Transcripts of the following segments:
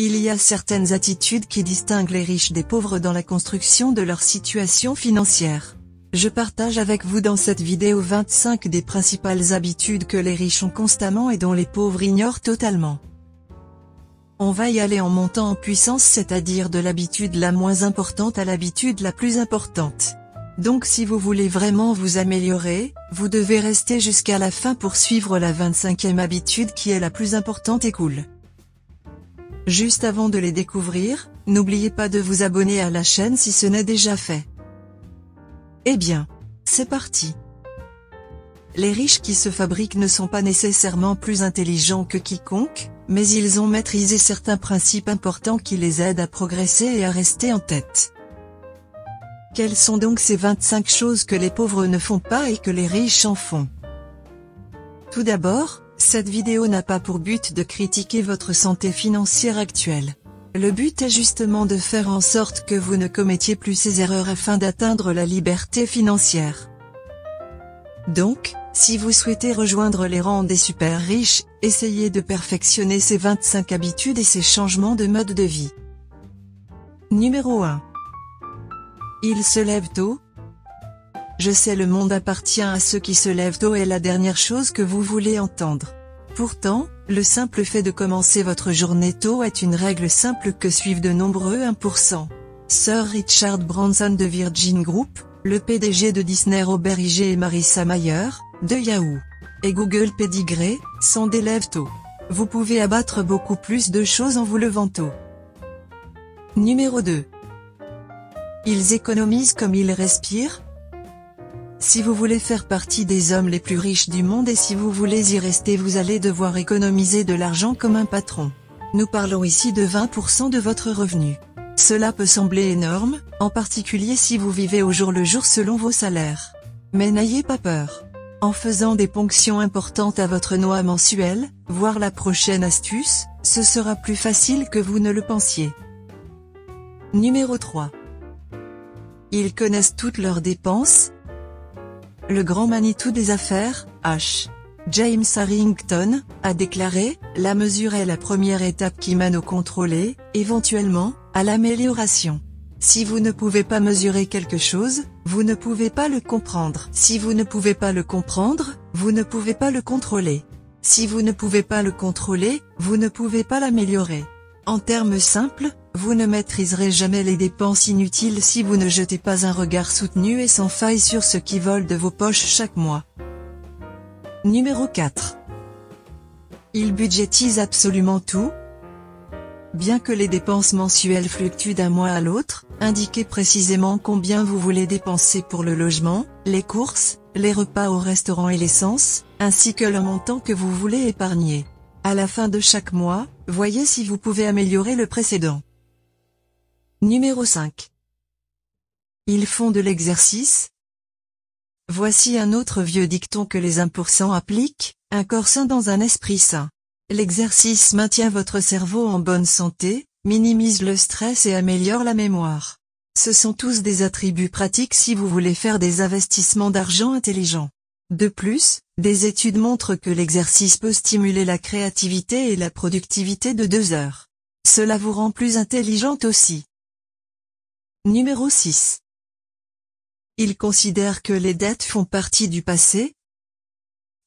Il y a certaines attitudes qui distinguent les riches des pauvres dans la construction de leur situation financière. Je partage avec vous dans cette vidéo 25 des principales habitudes que les riches ont constamment et dont les pauvres ignorent totalement. On va y aller en montant en puissance c'est-à-dire de l'habitude la moins importante à l'habitude la plus importante. Donc si vous voulez vraiment vous améliorer, vous devez rester jusqu'à la fin pour suivre la 25e habitude qui est la plus importante et cool. Juste avant de les découvrir, n'oubliez pas de vous abonner à la chaîne si ce n'est déjà fait. Eh bien, c'est parti Les riches qui se fabriquent ne sont pas nécessairement plus intelligents que quiconque, mais ils ont maîtrisé certains principes importants qui les aident à progresser et à rester en tête. Quelles sont donc ces 25 choses que les pauvres ne font pas et que les riches en font Tout d'abord, cette vidéo n'a pas pour but de critiquer votre santé financière actuelle. Le but est justement de faire en sorte que vous ne commettiez plus ces erreurs afin d'atteindre la liberté financière. Donc, si vous souhaitez rejoindre les rangs des super riches, essayez de perfectionner ces 25 habitudes et ces changements de mode de vie. Numéro 1. Il se lève tôt, je sais le monde appartient à ceux qui se lèvent tôt et la dernière chose que vous voulez entendre. Pourtant, le simple fait de commencer votre journée tôt est une règle simple que suivent de nombreux 1%. Sir Richard Branson de Virgin Group, le PDG de Disney Robert Iger et Marissa Mayer, de Yahoo et Google Pedigree, sont des lèvres tôt. Vous pouvez abattre beaucoup plus de choses en vous levant tôt. Numéro 2. Ils économisent comme ils respirent, si vous voulez faire partie des hommes les plus riches du monde et si vous voulez y rester vous allez devoir économiser de l'argent comme un patron. Nous parlons ici de 20% de votre revenu. Cela peut sembler énorme, en particulier si vous vivez au jour le jour selon vos salaires. Mais n'ayez pas peur. En faisant des ponctions importantes à votre noix mensuelle, voir la prochaine astuce, ce sera plus facile que vous ne le pensiez. Numéro 3. Ils connaissent toutes leurs dépenses, le grand Manitou des affaires, H. James Harrington, a déclaré, la mesure est la première étape qui mène au contrôle éventuellement, à l'amélioration. Si vous ne pouvez pas mesurer quelque chose, vous ne pouvez pas le comprendre. Si vous ne pouvez pas le comprendre, vous ne pouvez pas le contrôler. Si vous ne pouvez pas le contrôler, vous ne pouvez pas l'améliorer. En termes simples, vous ne maîtriserez jamais les dépenses inutiles si vous ne jetez pas un regard soutenu et sans faille sur ce qui vole de vos poches chaque mois. Numéro 4. Il budgétise absolument tout. Bien que les dépenses mensuelles fluctuent d'un mois à l'autre, indiquez précisément combien vous voulez dépenser pour le logement, les courses, les repas au restaurant et l'essence, ainsi que le montant que vous voulez épargner. À la fin de chaque mois, voyez si vous pouvez améliorer le précédent. Numéro 5. Ils font de l'exercice. Voici un autre vieux dicton que les 1% appliquent, un corps sain dans un esprit sain. L'exercice maintient votre cerveau en bonne santé, minimise le stress et améliore la mémoire. Ce sont tous des attributs pratiques si vous voulez faire des investissements d'argent intelligents. De plus, des études montrent que l'exercice peut stimuler la créativité et la productivité de deux heures. Cela vous rend plus intelligente aussi. Numéro 6. Il considère que les dettes font partie du passé.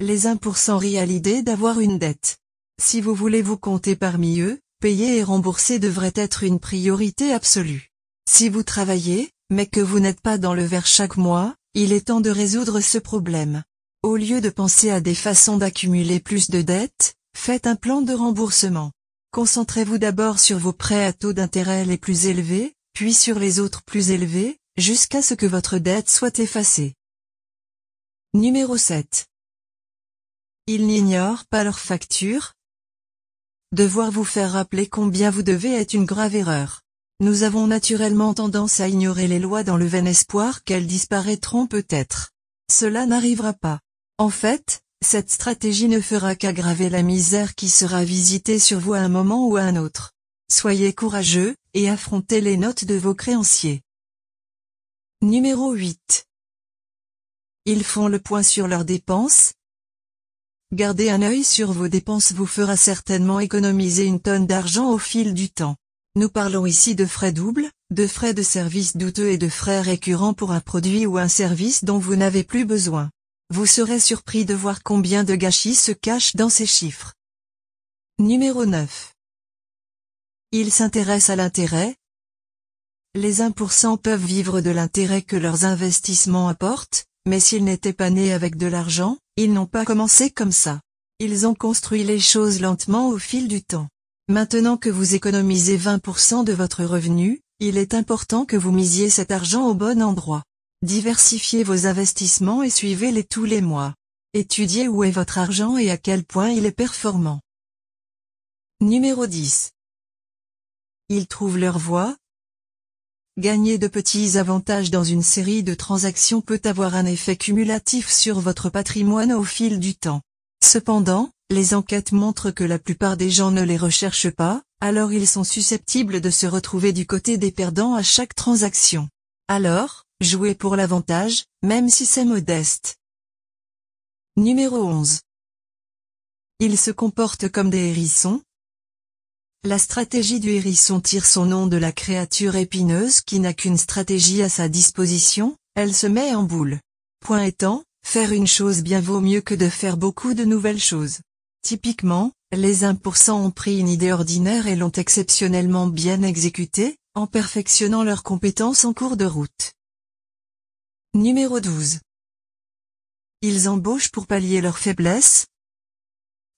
Les 1% rient à l'idée d'avoir une dette. Si vous voulez vous compter parmi eux, payer et rembourser devrait être une priorité absolue. Si vous travaillez, mais que vous n'êtes pas dans le vert chaque mois, il est temps de résoudre ce problème. Au lieu de penser à des façons d'accumuler plus de dettes, faites un plan de remboursement. Concentrez-vous d'abord sur vos prêts à taux d'intérêt les plus élevés, puis sur les autres plus élevés, jusqu'à ce que votre dette soit effacée. Numéro 7. Ils n'ignorent pas leurs factures. Devoir vous faire rappeler combien vous devez est une grave erreur. Nous avons naturellement tendance à ignorer les lois dans le vain espoir qu'elles disparaîtront peut-être. Cela n'arrivera pas. En fait, cette stratégie ne fera qu'aggraver la misère qui sera visitée sur vous à un moment ou à un autre. Soyez courageux, et affrontez les notes de vos créanciers. Numéro 8. Ils font le point sur leurs dépenses. Garder un œil sur vos dépenses vous fera certainement économiser une tonne d'argent au fil du temps. Nous parlons ici de frais doubles, de frais de service douteux et de frais récurrents pour un produit ou un service dont vous n'avez plus besoin. Vous serez surpris de voir combien de gâchis se cachent dans ces chiffres. Numéro 9. Ils s'intéressent à l'intérêt. Les 1% peuvent vivre de l'intérêt que leurs investissements apportent, mais s'ils n'étaient pas nés avec de l'argent, ils n'ont pas commencé comme ça. Ils ont construit les choses lentement au fil du temps. Maintenant que vous économisez 20% de votre revenu, il est important que vous misiez cet argent au bon endroit. Diversifiez vos investissements et suivez-les tous les mois. Étudiez où est votre argent et à quel point il est performant. Numéro 10. Ils trouvent leur voie Gagner de petits avantages dans une série de transactions peut avoir un effet cumulatif sur votre patrimoine au fil du temps. Cependant, les enquêtes montrent que la plupart des gens ne les recherchent pas, alors ils sont susceptibles de se retrouver du côté des perdants à chaque transaction. Alors, jouez pour l'avantage, même si c'est modeste. Numéro 11. Ils se comportent comme des hérissons, la stratégie du hérisson tire son nom de la créature épineuse qui n'a qu'une stratégie à sa disposition, elle se met en boule. Point étant, faire une chose bien vaut mieux que de faire beaucoup de nouvelles choses. Typiquement, les 1% ont pris une idée ordinaire et l'ont exceptionnellement bien exécutée, en perfectionnant leurs compétences en cours de route. Numéro 12. Ils embauchent pour pallier leurs faiblesses.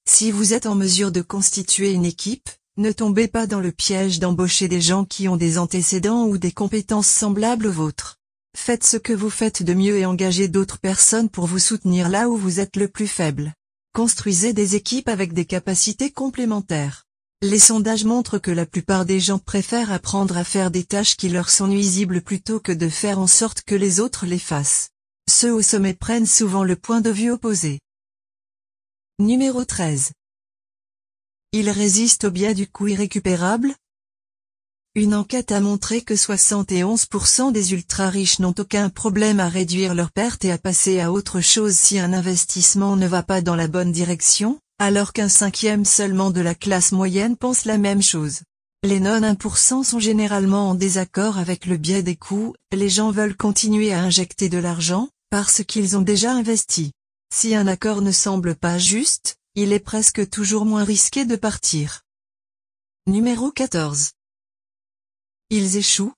Si vous êtes en mesure de constituer une équipe, ne tombez pas dans le piège d'embaucher des gens qui ont des antécédents ou des compétences semblables aux vôtres. Faites ce que vous faites de mieux et engagez d'autres personnes pour vous soutenir là où vous êtes le plus faible. Construisez des équipes avec des capacités complémentaires. Les sondages montrent que la plupart des gens préfèrent apprendre à faire des tâches qui leur sont nuisibles plutôt que de faire en sorte que les autres les fassent. Ceux au sommet prennent souvent le point de vue opposé. Numéro 13. Ils résistent au biais du coût irrécupérable Une enquête a montré que 71% des ultra-riches n'ont aucun problème à réduire leurs pertes et à passer à autre chose si un investissement ne va pas dans la bonne direction, alors qu'un cinquième seulement de la classe moyenne pense la même chose. Les non-1% sont généralement en désaccord avec le biais des coûts, les gens veulent continuer à injecter de l'argent, parce qu'ils ont déjà investi. Si un accord ne semble pas juste, il est presque toujours moins risqué de partir. Numéro 14. Ils échouent.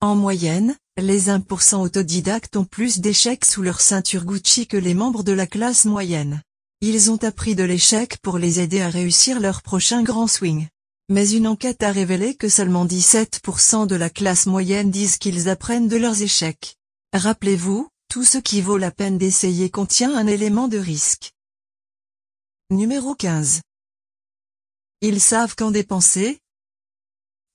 En moyenne, les 1% autodidactes ont plus d'échecs sous leur ceinture Gucci que les membres de la classe moyenne. Ils ont appris de l'échec pour les aider à réussir leur prochain grand swing. Mais une enquête a révélé que seulement 17% de la classe moyenne disent qu'ils apprennent de leurs échecs. Rappelez-vous, tout ce qui vaut la peine d'essayer contient un élément de risque. Numéro 15. Ils savent qu'en dépenser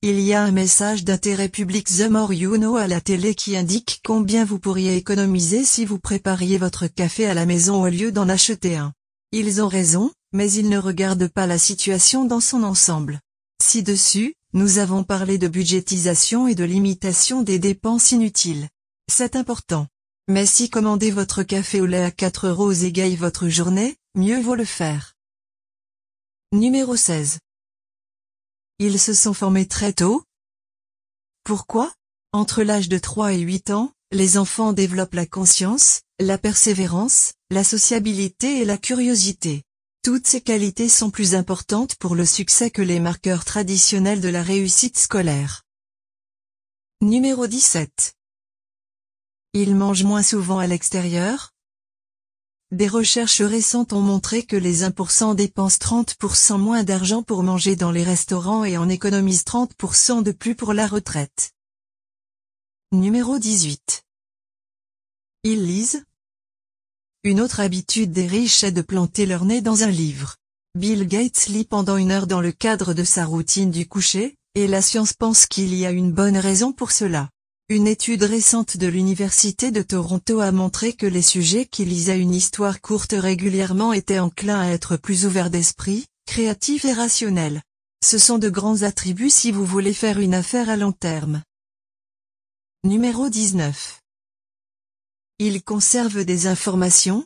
Il y a un message d'intérêt public The More You Know à la télé qui indique combien vous pourriez économiser si vous prépariez votre café à la maison au lieu d'en acheter un. Ils ont raison, mais ils ne regardent pas la situation dans son ensemble. Ci-dessus, nous avons parlé de budgétisation et de limitation des dépenses inutiles. C'est important. Mais si commander votre café au lait à 4 euros égaye votre journée, Mieux vaut le faire. Numéro 16. Ils se sont formés très tôt. Pourquoi Entre l'âge de 3 et 8 ans, les enfants développent la conscience, la persévérance, la sociabilité et la curiosité. Toutes ces qualités sont plus importantes pour le succès que les marqueurs traditionnels de la réussite scolaire. Numéro 17. Ils mangent moins souvent à l'extérieur, des recherches récentes ont montré que les 1% dépensent 30% moins d'argent pour manger dans les restaurants et en économisent 30% de plus pour la retraite. Numéro 18. Ils lisent. Une autre habitude des riches est de planter leur nez dans un livre. Bill Gates lit pendant une heure dans le cadre de sa routine du coucher, et la science pense qu'il y a une bonne raison pour cela. Une étude récente de l'Université de Toronto a montré que les sujets qui lisaient une histoire courte régulièrement étaient enclins à être plus ouverts d'esprit, créatifs et rationnels. Ce sont de grands attributs si vous voulez faire une affaire à long terme. Numéro 19. Il conserve des informations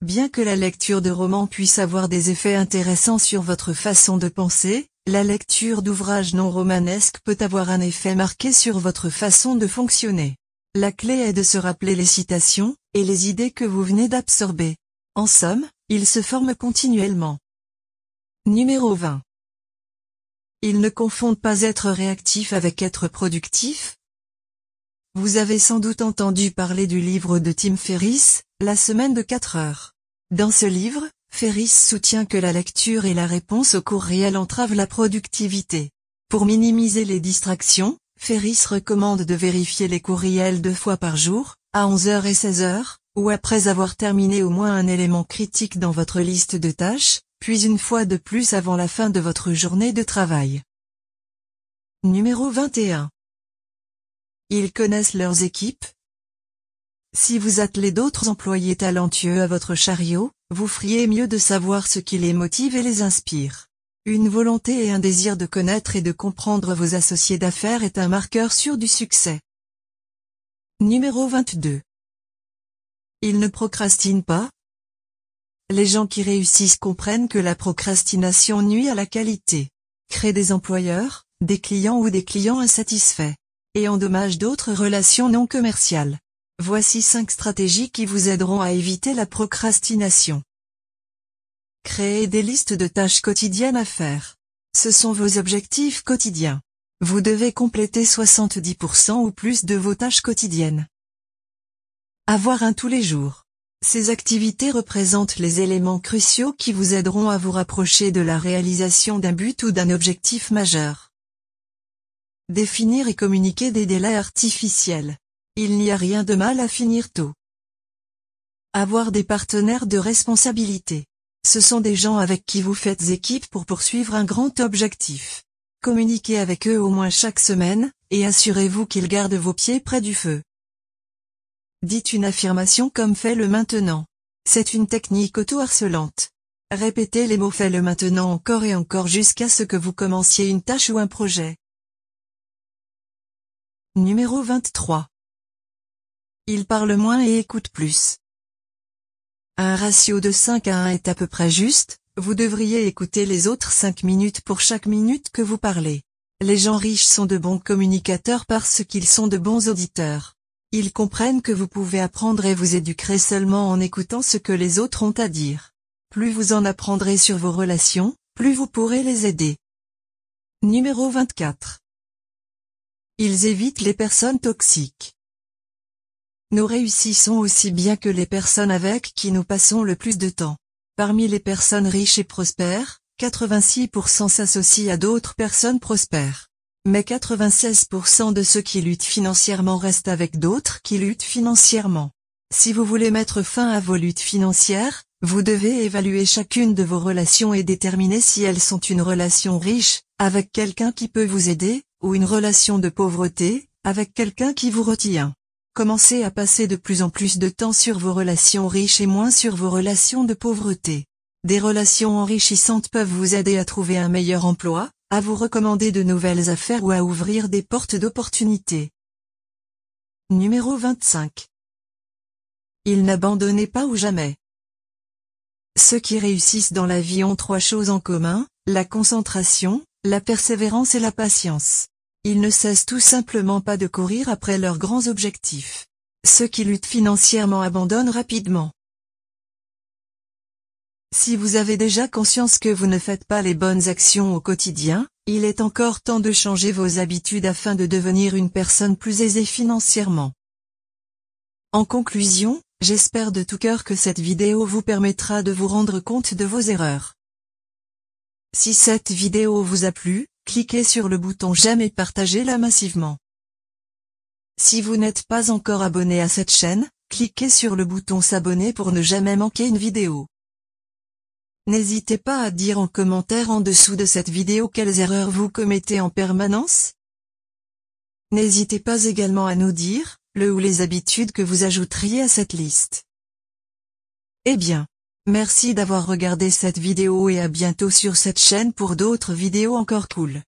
Bien que la lecture de romans puisse avoir des effets intéressants sur votre façon de penser, la lecture d'ouvrages non romanesques peut avoir un effet marqué sur votre façon de fonctionner. La clé est de se rappeler les citations, et les idées que vous venez d'absorber. En somme, ils se forment continuellement. Numéro 20. Ils ne confondent pas être réactif avec être productif. Vous avez sans doute entendu parler du livre de Tim Ferriss, La semaine de 4 heures. Dans ce livre, Ferris soutient que la lecture et la réponse aux courriels entravent la productivité. Pour minimiser les distractions, Ferris recommande de vérifier les courriels deux fois par jour, à 11h et 16h, ou après avoir terminé au moins un élément critique dans votre liste de tâches, puis une fois de plus avant la fin de votre journée de travail. Numéro 21. Ils connaissent leurs équipes. Si vous attelez d'autres employés talentueux à votre chariot, vous feriez mieux de savoir ce qui les motive et les inspire. Une volonté et un désir de connaître et de comprendre vos associés d'affaires est un marqueur sûr du succès. Numéro 22. Ils ne procrastinent pas. Les gens qui réussissent comprennent que la procrastination nuit à la qualité, crée des employeurs, des clients ou des clients insatisfaits, et endommage d'autres relations non commerciales. Voici 5 stratégies qui vous aideront à éviter la procrastination. Créer des listes de tâches quotidiennes à faire. Ce sont vos objectifs quotidiens. Vous devez compléter 70% ou plus de vos tâches quotidiennes. Avoir un tous les jours. Ces activités représentent les éléments cruciaux qui vous aideront à vous rapprocher de la réalisation d'un but ou d'un objectif majeur. Définir et communiquer des délais artificiels. Il n'y a rien de mal à finir tôt. Avoir des partenaires de responsabilité. Ce sont des gens avec qui vous faites équipe pour poursuivre un grand objectif. Communiquez avec eux au moins chaque semaine, et assurez-vous qu'ils gardent vos pieds près du feu. Dites une affirmation comme fait le maintenant. C'est une technique auto-harcelante. Répétez les mots fait le maintenant encore et encore jusqu'à ce que vous commenciez une tâche ou un projet. Numéro 23 ils parlent moins et écoutent plus. Un ratio de 5 à 1 est à peu près juste, vous devriez écouter les autres 5 minutes pour chaque minute que vous parlez. Les gens riches sont de bons communicateurs parce qu'ils sont de bons auditeurs. Ils comprennent que vous pouvez apprendre et vous éduquer seulement en écoutant ce que les autres ont à dire. Plus vous en apprendrez sur vos relations, plus vous pourrez les aider. Numéro 24. Ils évitent les personnes toxiques. Nous réussissons aussi bien que les personnes avec qui nous passons le plus de temps. Parmi les personnes riches et prospères, 86% s'associent à d'autres personnes prospères. Mais 96% de ceux qui luttent financièrement restent avec d'autres qui luttent financièrement. Si vous voulez mettre fin à vos luttes financières, vous devez évaluer chacune de vos relations et déterminer si elles sont une relation riche, avec quelqu'un qui peut vous aider, ou une relation de pauvreté, avec quelqu'un qui vous retient commencez à passer de plus en plus de temps sur vos relations riches et moins sur vos relations de pauvreté. Des relations enrichissantes peuvent vous aider à trouver un meilleur emploi, à vous recommander de nouvelles affaires ou à ouvrir des portes d'opportunités. Numéro 25. Il n'abandonnez pas ou jamais. Ceux qui réussissent dans la vie ont trois choses en commun, la concentration, la persévérance et la patience. Ils ne cessent tout simplement pas de courir après leurs grands objectifs. Ceux qui luttent financièrement abandonnent rapidement. Si vous avez déjà conscience que vous ne faites pas les bonnes actions au quotidien, il est encore temps de changer vos habitudes afin de devenir une personne plus aisée financièrement. En conclusion, j'espère de tout cœur que cette vidéo vous permettra de vous rendre compte de vos erreurs. Si cette vidéo vous a plu, cliquez sur le bouton j'aime et partagez-la massivement. Si vous n'êtes pas encore abonné à cette chaîne, cliquez sur le bouton s'abonner pour ne jamais manquer une vidéo. N'hésitez pas à dire en commentaire en dessous de cette vidéo quelles erreurs vous commettez en permanence. N'hésitez pas également à nous dire, le ou les habitudes que vous ajouteriez à cette liste. Eh bien, Merci d'avoir regardé cette vidéo et à bientôt sur cette chaîne pour d'autres vidéos encore cool.